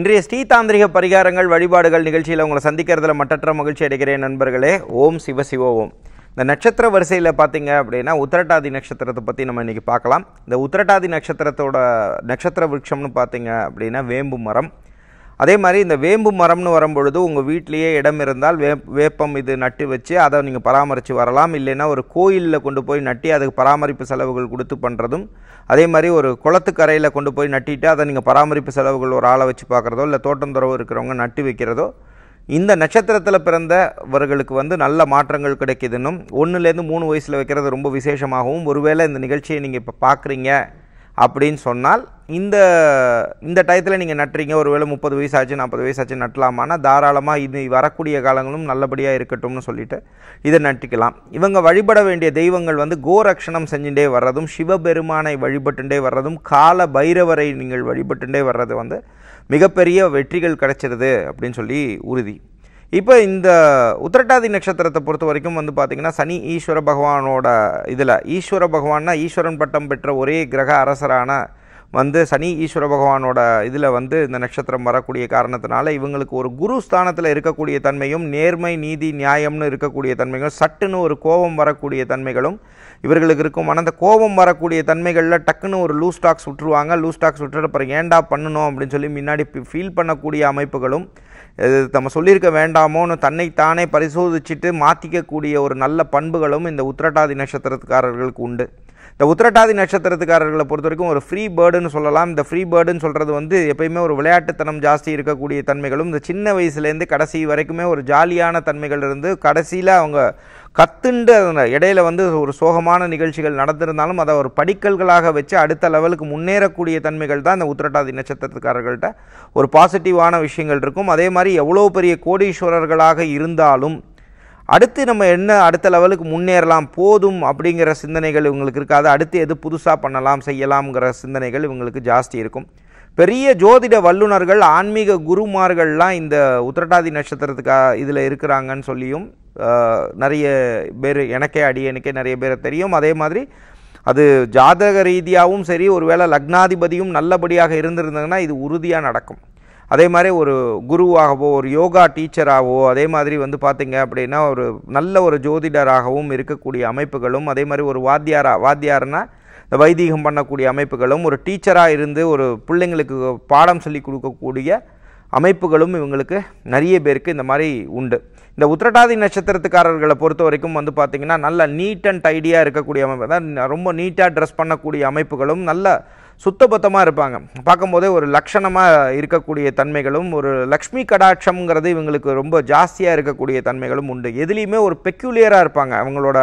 இன்றைய ஸ்ரீதாந்திரிக பரிகாரங்கள் வழிபாடுகள் நிகழ்ச்சியில் உங்களை சந்திக்கிறதுல மட்டற்ற மகிழ்ச்சி அடைகிறேன் நண்பர்களே ஓம் சிவ சிவ ஓம் இந்த நட்சத்திர வரிசையில் பார்த்தீங்க அப்படின்னா உத்திரட்டாதி நட்சத்திரத்தை பற்றி நம்ம இன்றைக்கி பார்க்கலாம் இந்த உத்திரட்டாதி நட்சத்திரத்தோட நட்சத்திர விருட்சம்னு பார்த்தீங்க அப்படின்னா வேம்பு மரம் அதே மாதிரி இந்த வேம்பு மரம்னு வரும்பொழுது உங்கள் வீட்லேயே இடம் இருந்தால் வே வேப்பம் இது நட்டு வச்சு அதை நீங்கள் பராமரித்து வரலாம் இல்லைன்னா ஒரு கோயிலில் கொண்டு போய் நட்டி அதுக்கு பராமரிப்பு செலவுகள் கொடுத்து பண்ணுறதும் அதே மாதிரி ஒரு குளத்துக்கரையில் கொண்டு போய் நட்டிட்டு அதை நீங்கள் பராமரிப்பு செலவுகள் ஒரு ஆளை வச்சு பார்க்குறதோ இல்லை தோட்டம் துறவு இருக்கிறவங்க நட்டு வைக்கிறதோ இந்த நட்சத்திரத்தில் பிறந்தவர்களுக்கு வந்து நல்ல மாற்றங்கள் கிடைக்குதுன்னும் ஒன்றுலேருந்து மூணு வயசில் வைக்கிறது ரொம்ப விசேஷமாகவும் ஒருவேளை இந்த நிகழ்ச்சியை நீங்கள் இப்போ பார்க்குறீங்க அப்படின்னு சொன்னால் இந்த இந்த டயத்தில் நீங்கள் நட்டுறீங்க ஒரு வேளை முப்பது வயசு ஆச்சு நாற்பது வயசு ஆச்சு நட்டலாமான்னா தாராளமாக இது வரக்கூடிய காலங்களும் நல்லபடியாக இருக்கட்டும்னு சொல்லிட்டு இதை நட்டுக்கலாம் இவங்க வழிபட வேண்டிய தெய்வங்கள் வந்து கோரக்ஷணம் செஞ்சுட்டே வர்றதும் சிவபெருமானை வழிபட்டுண்டே வர்றதும் கால பைரவரை நீங்கள் வழிபட்டுண்டே வர்றது வந்து மிகப்பெரிய வெற்றிகள் கிடைச்சிருது அப்படின்னு சொல்லி உறுதி இப்போ இந்த உத்திரட்டாதி நட்சத்திரத்தை பொறுத்த வரைக்கும் வந்து பார்த்திங்கன்னா சனி ஈஸ்வர பகவானோட இதில் ஈஸ்வர பகவான்னா ஈஸ்வரன் பட்டம் பெற்ற ஒரே கிரக அரசரான வந்து சனி ஈஸ்வர பகவானோட இதில் வந்து இந்த நட்சத்திரம் வரக்கூடிய காரணத்தினால இவங்களுக்கு ஒரு குரு ஸ்தானத்தில் இருக்கக்கூடிய தன்மையும் நேர்மை நீதி நியாயம்னு இருக்கக்கூடிய தன்மைகளும் சட்டுன்னு ஒரு கோபம் வரக்கூடிய தன்மைகளும் இவர்களுக்கு இருக்கும் அந்த கோபம் வரக்கூடிய தன்மைகளில் டக்குன்னு ஒரு லூஸ் டாக்ஸ் விட்டுருவாங்க லூஸ் டாக்ஸ் விட்டுட்டு அப்புறம் ஏண்டா பண்ணணும் அப்படின்னு சொல்லி முன்னாடி ஃபீல் பண்ணக்கூடிய அமைப்புகளும் நம்ம சொல்லியிருக்க வேண்டாமோன்னு தன்னை தானே பரிசோதிச்சுட்டு மாற்றிக்கக்கூடிய ஒரு நல்ல பண்புகளும் இந்த உத்திரட்டாதி நட்சத்திரத்துக்காரர்களுக்கு உண்டு இந்த உத்திரட்டாதி நட்சத்திரத்துக்காரர்களை பொறுத்த வரைக்கும் ஒரு ஃப்ரீ பேர்டுன்னு சொல்லலாம் இந்த ஃப்ரீ பேர்டுன்னு சொல்கிறது வந்து எப்பயுமே ஒரு விளையாட்டுத்தனம் ஜாஸ்தி இருக்கக்கூடிய தன்மைகளும் இந்த சின்ன வயசுலேருந்து கடைசி வரைக்குமே ஒரு ஜாலியான தன்மைகள் இருந்து கடைசியில் அவங்க கத்துண்டு இடையில வந்து ஒரு சோகமான நிகழ்ச்சிகள் நடந்திருந்தாலும் அதை ஒரு படிக்கல்களாக வச்சு அடுத்த லெவலுக்கு முன்னேறக்கூடிய தன்மைகள் தான் இந்த உத்திரட்டாதி நட்சத்திரத்துக்காரர்கள்ட்ட ஒரு பாசிட்டிவான விஷயங்கள் இருக்கும் அதே மாதிரி எவ்வளோ பெரிய கோடீஸ்வரர்களாக இருந்தாலும் அடுத்து நம்ம என்ன அடுத்த லெவலுக்கு முன்னேறலாம் போதும் அப்படிங்கிற சிந்தனைகள் இவங்களுக்கு இருக்காது அடுத்து எது புதுசாக பண்ணலாம் செய்யலாம்ங்கிற சிந்தனைகள் இவங்களுக்கு ஜாஸ்தி இருக்கும் பெரிய ஜோதிட வல்லுநர்கள் ஆன்மீக குருமார்கள்லாம் இந்த உத்திரட்டாதி நட்சத்திரத்துக்கா இதில் இருக்கிறாங்கன்னு சொல்லியும் நிறைய பேர் எனக்கே அடியனுக்கே நிறைய பேரை தெரியும் அதே மாதிரி அது ஜாதக ரீதியாகவும் சரி ஒருவேளை லக்னாதிபதியும் நல்லபடியாக இருந்திருந்தாங்கன்னா இது உறுதியாக நடக்கும் அதே மாதிரி ஒரு குருவாகவோ ஒரு யோகா டீச்சராகவோ அதே மாதிரி வந்து பார்த்திங்க அப்படின்னா ஒரு நல்ல ஒரு ஜோதிடராகவும் இருக்கக்கூடிய அமைப்புகளும் அதே மாதிரி ஒரு வாத்தியாரா வாத்தியார்னா இந்த வைதீகம் பண்ணக்கூடிய அமைப்புகளும் ஒரு டீச்சராக இருந்து ஒரு பிள்ளைங்களுக்கு பாடம் சொல்லி கொடுக்கக்கூடிய அமைப்புகளும் இவங்களுக்கு நிறைய பேருக்கு இந்த மாதிரி உண்டு இந்த உத்திரட்டாதி நட்சத்திரத்துக்காரர்களை பொறுத்த வரைக்கும் வந்து பார்த்திங்கன்னா நல்ல நீட் அண்ட் டைடியாக இருக்கக்கூடிய அமைப்பு தான் ரொம்ப நீட்டாக ட்ரெஸ் பண்ணக்கூடிய அமைப்புகளும் நல்ல சுத்தபத்தமாக இருப்பாங்க பார்க்கும்போதே ஒரு லக்ஷணமாக இருக்கக்கூடிய தன்மைகளும் ஒரு லக்ஷ்மி கடாட்சம்ங்கிறது இவங்களுக்கு ரொம்ப ஜாஸ்தியாக இருக்கக்கூடிய தன்மைகளும் உண்டு எதுலேயுமே ஒரு பெக்யூலியராக இருப்பாங்க அவங்களோட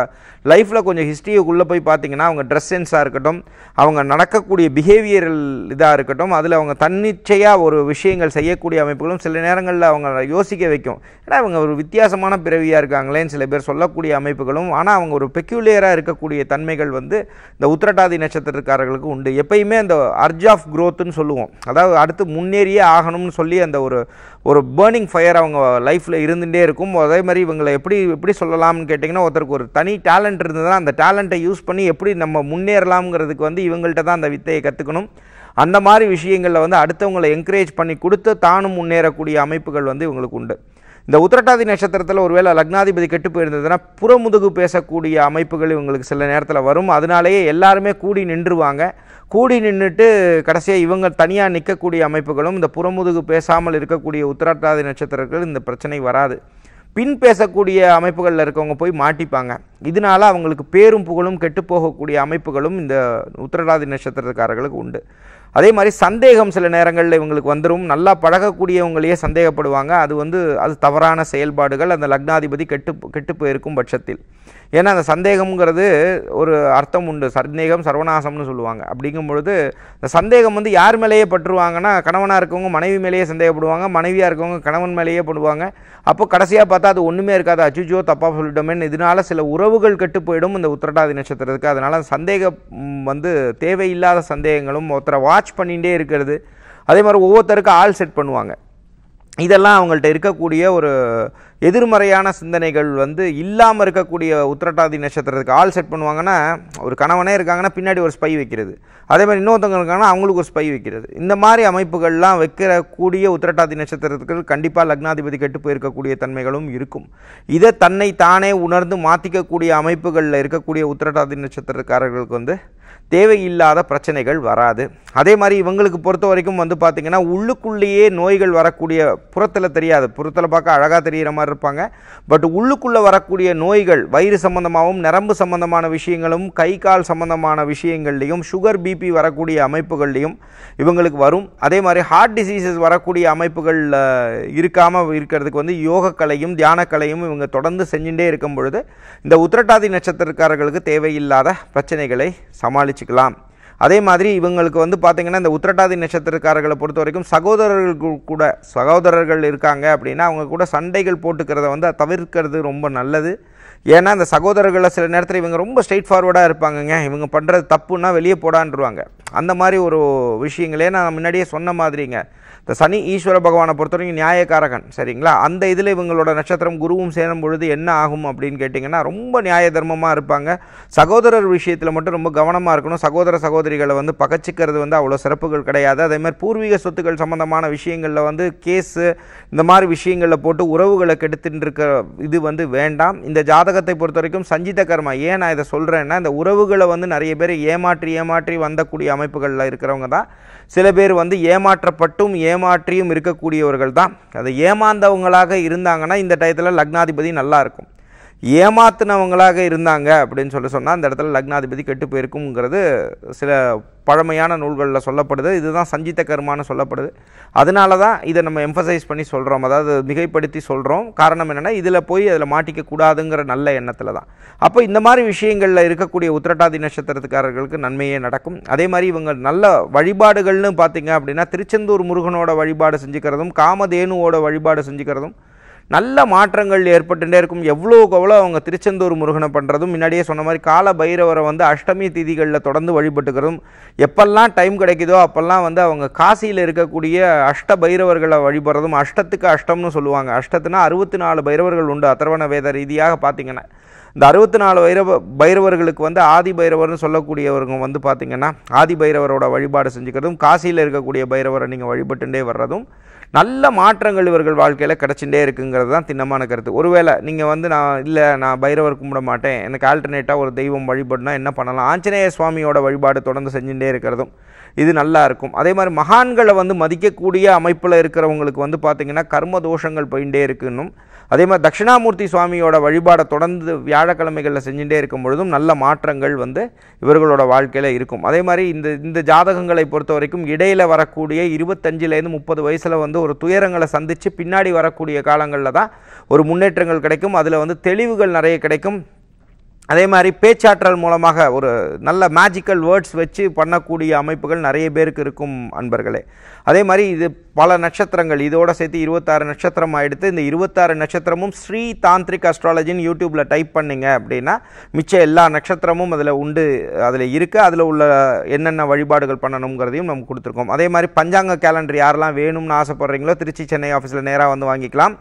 லைஃப்பில் கொஞ்சம் உள்ளே போய் பார்த்தீங்கன்னா அவங்க ட்ரெஸ் சென்ஸாக இருக்கட்டும் அவங்க நடக்கக்கூடிய பிஹேவியரல் இதாக இருக்கட்டும் அதில் அவங்க தன்னிச்சையாக ஒரு விஷயங்கள் செய்யக்கூடிய அமைப்புகளும் சில நேரங்களில் அவங்க யோசிக்க வைக்கும் ஏன்னா அவங்க ஒரு வித்தியாசமான பிறவியாக இருக்காங்களேன்னு சில பேர் சொல்லக்கூடிய அமைப்புகளும் ஆனால் அவங்க ஒரு பெக்யூலியராக இருக்கக்கூடிய தன்மைகள் வந்து இந்த உத்திரட்டாதி நட்சத்திரக்காரர்களுக்கு உண்டு எப்பயுமே இந்த அர்ஜ் ஆஃப் க்ரோத்துன்னு சொல்லுவோம் அதாவது அடுத்து முன்னேறியே ஆகணும்னு சொல்லி அந்த ஒரு ஒரு பேர்னிங் ஃபயர் அவங்க லைஃப்பில் இருந்துகிட்டே இருக்கும் அதே மாதிரி இவங்களை எப்படி எப்படி சொல்லலாம்னு கேட்டிங்கன்னா ஒருத்தருக்கு ஒரு தனி டேலண்ட் இருந்ததுன்னா அந்த டேலண்ட்டை யூஸ் பண்ணி எப்படி நம்ம முன்னேறலாம்ங்கிறதுக்கு வந்து இவங்கள்ட்ட தான் அந்த வித்தையை கற்றுக்கணும் அந்த மாதிரி விஷயங்களில் வந்து அடுத்தவங்களை என்கரேஜ் பண்ணி கொடுத்து தானும் முன்னேறக்கூடிய அமைப்புகள் வந்து இவங்களுக்கு உண்டு இந்த உத்திரட்டாதி நட்சத்திரத்தில் ஒருவேளை லக்னாதிபதி கெட்டு போயிருந்ததுன்னா புறமுதுகு பேசக்கூடிய அமைப்புகள் இவங்களுக்கு சில நேரத்தில் வரும் அதனாலேயே எல்லாருமே கூடி நின்றுவாங்க கூடி நின்றுட்டு கடைசியாக இவங்க தனியாக நிற்கக்கூடிய அமைப்புகளும் இந்த புறமுதுகு பேசாமல் இருக்கக்கூடிய உத்தரட்டாதி நட்சத்திரங்கள் இந்த பிரச்சனை வராது பின் பேசக்கூடிய அமைப்புகளில் இருக்கவங்க போய் மாட்டிப்பாங்க இதனால் அவங்களுக்கு பேரும் புகழும் கெட்டு போகக்கூடிய அமைப்புகளும் இந்த உத்திரடாதி நட்சத்திரக்காரர்களுக்கு உண்டு அதே மாதிரி சந்தேகம் சில நேரங்களில் இவங்களுக்கு வந்துடும் நல்லா பழகக்கூடியவங்களையே சந்தேகப்படுவாங்க அது வந்து அது தவறான செயல்பாடுகள் அந்த லக்னாதிபதி கெட்டு கெட்டு போயிருக்கும் பட்சத்தில் ஏன்னா அந்த சந்தேகம்ங்கிறது ஒரு அர்த்தம் உண்டு சந்தேகம் சர்வநாசம்னு சொல்லுவாங்க அப்படிங்கும் பொழுது இந்த சந்தேகம் வந்து யார் மேலேயே பட்டுருவாங்கன்னா கணவனாக இருக்கவங்க மனைவி மேலேயே சந்தேகப்படுவாங்க மனைவியாக இருக்கவங்க கணவன் மேலேயே பண்ணுவாங்க அப்போ கடைசியாக பார்த்தா அது ஒன்றுமே இருக்காது அச்சுச்சோ தப்பாக சொல்லிட்டோமேன்னு இதனால் சில உறவுகள் கெட்டு போயிடும் இந்த உத்திரட்டாதி நட்சத்திரத்துக்கு அதனால் சந்தேகம் வந்து தேவையில்லாத சந்தேகங்களும் ஒருத்தரை வாட்ச் வாட்ச் பண்ணிகிட்டே இருக்கிறது அதே மாதிரி ஒவ்வொருத்தருக்கும் ஆள் செட் பண்ணுவாங்க இதெல்லாம் அவங்கள்ட்ட இருக்கக்கூடிய ஒரு எதிர்மறையான சிந்தனைகள் வந்து இல்லாமல் இருக்கக்கூடிய உத்திரட்டாதி நட்சத்திரத்துக்கு ஆள் செட் பண்ணுவாங்கன்னா ஒரு கணவனே இருக்காங்கன்னா பின்னாடி ஒரு ஸ்பை வைக்கிறது அதே மாதிரி இன்னொருத்தவங்க இருக்காங்கன்னா அவங்களுக்கு ஒரு ஸ்பை வைக்கிறது இந்த மாதிரி அமைப்புகள்லாம் வைக்கிறக்கூடிய உத்திரட்டாதி நட்சத்திரத்துக்கள் கண்டிப்பாக லக்னாதிபதி கெட்டு போயிருக்கக்கூடிய தன்மைகளும் இருக்கும் இதை தன்னை தானே உணர்ந்து மாற்றிக்கக்கூடிய அமைப்புகளில் இருக்கக்கூடிய உத்திரட்டாதி நட்சத்திரக்காரர்களுக்கு வந்து தேவையில்லாத பிரச்சனைகள் வராது அதே மாதிரி இவங்களுக்கு பொறுத்த வரைக்கும் வந்து பார்த்திங்கன்னா உள்ளுக்குள்ளேயே நோய்கள் வரக்கூடிய புறத்தில் தெரியாது புறத்தில் பார்க்க அழகாக தெரிகிற மாதிரி இருப்பாங்க பட் உள்ளுக்குள்ளே வரக்கூடிய நோய்கள் வயிறு சம்மந்தமாகவும் நரம்பு சம்மந்தமான விஷயங்களும் கை கால் சம்மந்தமான விஷயங்கள்லேயும் சுகர் பிபி வரக்கூடிய அமைப்புகள்லேயும் இவங்களுக்கு வரும் அதே மாதிரி ஹார்ட் டிசீசஸ் வரக்கூடிய அமைப்புகளில் இருக்காமல் இருக்கிறதுக்கு வந்து யோகக்கலையும் தியானக்கலையும் இவங்க தொடர்ந்து செஞ்சுட்டே இருக்கும் பொழுது இந்த உத்திரட்டாதி நட்சத்திரக்காரர்களுக்கு தேவையில்லாத பிரச்சனைகளை சமாளி ஆரம்பிச்சுக்கலாம் அதே மாதிரி இவங்களுக்கு வந்து பார்த்திங்கன்னா இந்த உத்திரட்டாதி நட்சத்திரக்காரர்களை பொறுத்த வரைக்கும் சகோதரர்கள் கூட சகோதரர்கள் இருக்காங்க அப்படின்னா அவங்க கூட சண்டைகள் போட்டுக்கிறத வந்து தவிர்க்கிறது ரொம்ப நல்லது ஏன்னா அந்த சகோதரர்களை சில நேரத்தில் இவங்க ரொம்ப ஸ்ட்ரெயிட் ஃபார்வர்டாக இருப்பாங்கங்க இவங்க பண்ணுறது தப்புன்னா வெளியே போடான்ருவாங்க அந்த மாதிரி ஒரு விஷயங்களே நான் முன்னாடியே சொன்ன மாதிரிங்க இந்த சனி ஈஸ்வர பகவானை பொறுத்தவரைக்கும் நியாயக்காரகன் சரிங்களா அந்த இதில் இவங்களோட நட்சத்திரம் குருவும் சேரும் பொழுது என்ன ஆகும் அப்படின்னு கேட்டிங்கன்னா ரொம்ப நியாய தர்மமாக இருப்பாங்க சகோதரர் விஷயத்தில் மட்டும் ரொம்ப கவனமாக இருக்கணும் சகோதர சகோதரிகளை வந்து பகச்சிக்கிறது வந்து அவ்வளோ சிறப்புகள் கிடையாது அதேமாதிரி பூர்வீக சொத்துக்கள் சம்மந்தமான விஷயங்களில் வந்து கேஸு இந்த மாதிரி விஷயங்களில் போட்டு உறவுகளை கெடுத்துட்டு இது வந்து வேண்டாம் இந்த ஜாதகத்தை பொறுத்த வரைக்கும் சஞ்சித கர்மா ஏன் நான் இதை சொல்கிறேன்னா இந்த உறவுகளை வந்து நிறைய பேர் ஏமாற்றி ஏமாற்றி வந்தக்கூடிய அமைப்புகளில் இருக்கிறவங்க தான் சில பேர் வந்து ஏமாற்றப்பட்டும் ஏ ஏமாற்றியும் இருக்கக்கூடியவர்கள் தான் அதை ஏமாந்தவங்களாக இருந்தாங்கன்னா இந்த டயத்தில் லக்னாதிபதி நல்லா இருக்கும் ஏமாத்தினவங்களாக இருந்தாங்க அப்படின்னு சொல்லி சொன்னால் அந்த இடத்துல லக்னாதிபதி கெட்டு போயிருக்குங்கிறது சில பழமையான நூல்களில் சொல்லப்படுது இதுதான் சஞ்சித்த கர்மான்னு சொல்லப்படுது அதனால தான் இதை நம்ம எம்ஃபசைஸ் பண்ணி சொல்கிறோம் அதாவது மிகைப்படுத்தி சொல்கிறோம் காரணம் என்னென்னா இதில் போய் அதில் மாட்டிக்க கூடாதுங்கிற நல்ல எண்ணத்தில் தான் அப்போ இந்த மாதிரி விஷயங்களில் இருக்கக்கூடிய உத்திரட்டாதி நட்சத்திரத்துக்காரர்களுக்கு நன்மையே நடக்கும் அதே மாதிரி இவங்க நல்ல வழிபாடுகள்னு பார்த்திங்க அப்படின்னா திருச்செந்தூர் முருகனோட வழிபாடு செஞ்சுக்கிறதும் காமதேனுவோட வழிபாடு செஞ்சுக்கிறதும் நல்ல மாற்றங்கள் ஏற்பட்டுட்டே இருக்கும் எவ்வளோக்கு எவ்வளோ அவங்க திருச்செந்தூர் முருகனை பண்ணுறதும் முன்னாடியே சொன்ன மாதிரி கால பைரவரை வந்து அஷ்டமி திதிகளில் தொடர்ந்து வழிபட்டுக்கிறதும் எப்பெல்லாம் டைம் கிடைக்குதோ அப்போல்லாம் வந்து அவங்க காசியில் இருக்கக்கூடிய அஷ்ட பைரவர்களை வழிபடுறதும் அஷ்டத்துக்கு அஷ்டம்னு சொல்லுவாங்க அஷ்டத்துனா அறுபத்தி நாலு பைரவர்கள் உண்டு அத்தர்வண வேத ரீதியாக பார்த்திங்கன்னா இந்த அறுபத்தி நாலு பைரவ பைரவர்களுக்கு வந்து ஆதி பைரவர்னு சொல்லக்கூடியவருங்க வந்து பார்த்திங்கன்னா ஆதி பைரவரோட வழிபாடு செஞ்சுக்கிறதும் காசியில் இருக்கக்கூடிய பைரவரை நீங்கள் வழிபட்டுண்டே வர்றதும் நல்ல மாற்றங்கள் இவர்கள் வாழ்க்கையில் கிடச்சிட்டே இருக்குங்கிறது தான் திண்ணமான கருத்து ஒருவேளை நீங்கள் வந்து நான் இல்லை நான் பைரவர் கும்பிட மாட்டேன் எனக்கு ஆல்டர்னேட்டாக ஒரு தெய்வம் வழிபடுனா என்ன பண்ணலாம் ஆஞ்சநேய சுவாமியோட வழிபாடு தொடர்ந்து செஞ்சுட்டே இருக்கிறதும் இது நல்லா இருக்கும் அதே மாதிரி மகான்களை வந்து மதிக்கக்கூடிய அமைப்பில் இருக்கிறவங்களுக்கு வந்து பார்த்திங்கன்னா கர்ம தோஷங்கள் போயிட்டே இருக்குன்னும் அதே மாதிரி தட்சிணாமூர்த்தி சுவாமியோட வழிபாடை தொடர்ந்து வியாழக்கிழமைகளில் செஞ்சுட்டே இருக்கும் பொழுதும் நல்ல மாற்றங்கள் வந்து இவர்களோட வாழ்க்கையில் இருக்கும் அதே மாதிரி இந்த இந்த ஜாதகங்களை பொறுத்த வரைக்கும் இடையில் வரக்கூடிய இருபத்தஞ்சிலேருந்து முப்பது வயசில் வந்து வந்து ஒரு துயரங்களை சந்தித்து பின்னாடி வரக்கூடிய காலங்களில் தான் ஒரு முன்னேற்றங்கள் கிடைக்கும் அதில் வந்து தெளிவுகள் நிறைய கிடைக்கும் அதே மாதிரி பேச்சாற்றல் மூலமாக ஒரு நல்ல மேஜிக்கல் வேர்ட்ஸ் வச்சு பண்ணக்கூடிய அமைப்புகள் நிறைய பேருக்கு இருக்கும் அன்பர்களே அதே மாதிரி இது பல நட்சத்திரங்கள் இதோட சேர்த்து இருபத்தாறு நட்சத்திரம் ஆகிடுத்து இந்த இருபத்தாறு நட்சத்திரமும் ஸ்ரீ தாந்திரிக் அஸ்ட்ராலஜின்னு யூடியூப்பில் டைப் பண்ணிங்க அப்படின்னா மிச்ச எல்லா நட்சத்திரமும் அதில் உண்டு அதில் இருக்குது அதில் உள்ள என்னென்ன வழிபாடுகள் பண்ணணுங்கிறதையும் நம்ம கொடுத்துருக்கோம் அதே மாதிரி பஞ்சாங்க கேலண்டர் யாரெல்லாம் வேணும்னு ஆசைப்பட்றீங்களோ திருச்சி சென்னை ஆஃபீஸில் நேராக வந்து வாங்கிக்கலாம்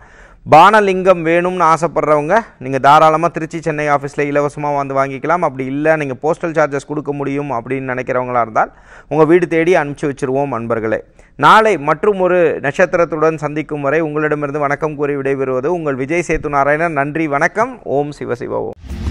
பானலிங்கம் வேணும்னு ஆசைப்பட்றவங்க நீங்கள் தாராளமாக திருச்சி சென்னை ஆஃபீஸில் இலவசமாக வந்து வாங்கிக்கலாம் அப்படி இல்லை நீங்கள் போஸ்டல் சார்ஜஸ் கொடுக்க முடியும் அப்படின்னு நினைக்கிறவங்களா இருந்தால் உங்கள் வீடு தேடி அனுப்பிச்சி வச்சுருவோம் அன்பர்களே நாளை மற்றும் ஒரு நட்சத்திரத்துடன் சந்திக்கும் வரை உங்களிடமிருந்து வணக்கம் கூறி விடைபெறுவது உங்கள் விஜய் சேத்து நாராயணன் நன்றி வணக்கம் ஓம் சிவசிவ ஓம்